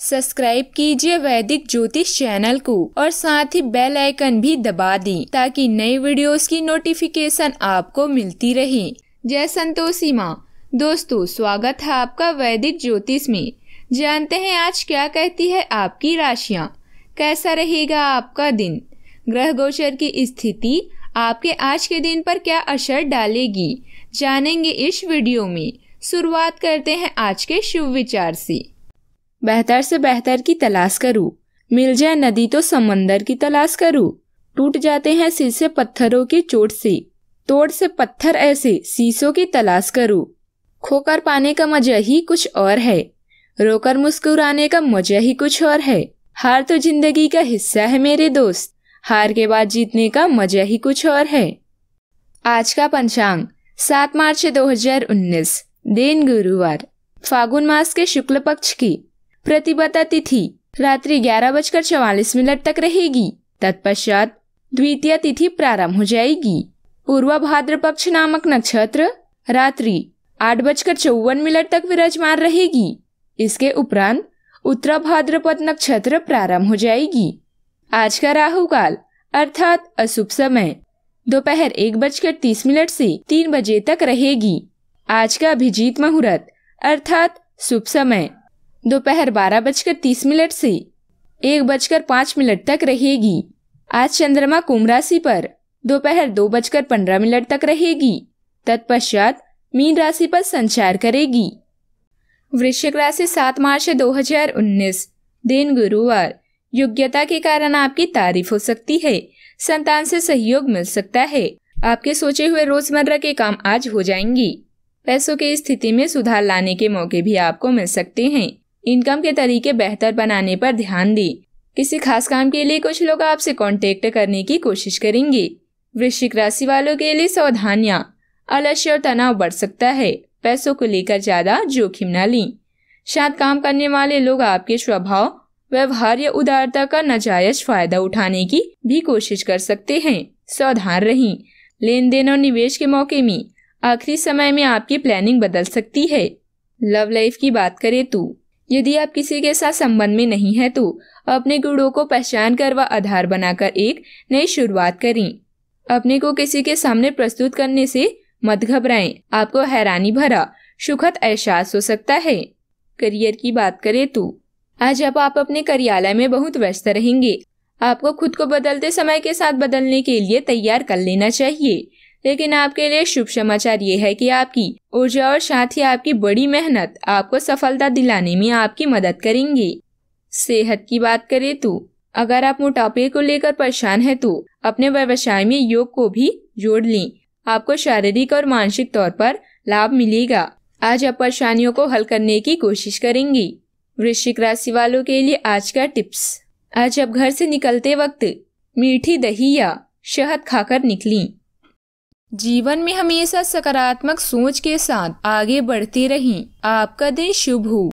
subscribe कीजिए वैदिक ज्योतिष चैनल को और साथ ही बेल आइकन भी दबा दें ताकि नई वीडियोस की नोटिफिकेशन आपको मिलती रहे जय संतोषी माँ दोस्तों स्वागत है आपका वैदिक ज्योतिष में जानते हैं आज क्या कहती है आपकी राशियाँ कैसा रहेगा आपका दिन ग्रह गोचर की स्थिति आपके आज के दिन पर क्या असर डालेगी जानेंगे इस वीडियो में शुरुआत करते हैं आज के शुभ विचार से बेहतर से बेहतर की तलाश करूँ मिल जाए नदी तो समंदर की तलाश करूँ टूट जाते हैं सिर से पत्थरों की चोट से तोड़ से पत्थर ऐसे सीसों की तलाश करूँ खोकर पाने का मजा ही कुछ और है रोकर मुस्कुराने का मजा ही कुछ और है हार तो जिंदगी का हिस्सा है मेरे दोस्त हार के बाद जीतने का मजा ही कुछ और है आज का पंचांग सात मार्च 2019 दिन गुरुवार फागुन मास के शुक्ल पक्ष की प्रतिपदा तिथि रात्रि ग्यारह बजकर चौवालीस मिनट तक रहेगी तत्पश्चात द्वितीय तिथि प्रारंभ हो जाएगी पूर्व भाद्र पक्ष नामक नक्षत्र रात्रि आठ बजकर चौवन मिनट तक विराजमान रहेगी इसके उपरांत उत्तर भाद्रपद नक्षत्र प्रारंभ हो जाएगी आज का राहु काल अर्थात अशुभ समय दोपहर एक बजकर तीस मिनट से तीन बजे तक रहेगी आज का अभिजीत मुहूर्त अर्थात शुभ समय दोपहर बारह बजकर तीस मिनट से एक बजकर पाँच मिनट तक रहेगी आज चंद्रमा कुंभ राशि पर दोपहर दो बजकर पंद्रह मिनट तक रहेगी तत्पश्चात मीन राशि पर संचार करेगी वृश्चिक राशि सात मार्च 2019 दिन गुरुवार योग्यता के कारण आपकी तारीफ हो सकती है संतान से सहयोग मिल सकता है आपके सोचे हुए रोजमर्रा के काम आज हो जाएंगी पैसों की स्थिति में सुधार लाने के मौके भी आपको मिल सकते हैं इनकम के तरीके बेहतर बनाने पर ध्यान दें किसी खास काम के लिए कुछ लोग आपसे कांटेक्ट करने की कोशिश करेंगे वृश्चिक राशि वालों के लिए सावधानियाँ आलस्य और तनाव बढ़ सकता है पैसों को लेकर ज्यादा जोखिम न लें शायद काम करने वाले लोग आपके स्वभाव व्यवहार या उदारता का नाजायज फायदा उठाने की भी कोशिश कर सकते हैं सावधान रहें लेन देन और निवेश के मौके में आखिरी समय में आपकी प्लानिंग बदल सकती है लव लाइफ की बात करें तो यदि आप किसी के साथ संबंध में नहीं है तो अपने गुणों को पहचान कर व आधार बनाकर एक नई शुरुआत करें अपने को किसी के सामने प्रस्तुत करने से मत घबराएं आपको हैरानी भरा सुखद एहसास हो सकता है करियर की बात करें तो आज अब आप अपने कार्यालय में बहुत व्यस्त रहेंगे आपको खुद को बदलते समय के साथ बदलने के लिए तैयार कर लेना चाहिए लेकिन आपके लिए शुभ समाचार ये है कि आपकी ऊर्जा और साथ ही आपकी बड़ी मेहनत आपको सफलता दिलाने में आपकी मदद करेंगे सेहत की बात करें तो अगर आप मोटापे को लेकर परेशान हैं तो अपने व्यवसाय में योग को भी जोड़ लें आपको शारीरिक और मानसिक तौर पर लाभ मिलेगा आज आप परेशानियों को हल करने की कोशिश करेंगे वृश्चिक राशि वालों के लिए आज का टिप्स आज आप घर से निकलते वक्त मीठी दही या शहद खाकर निकलें जीवन में हमेशा सकारात्मक सोच के साथ आगे बढ़ते रहें आपका दिन शुभ हो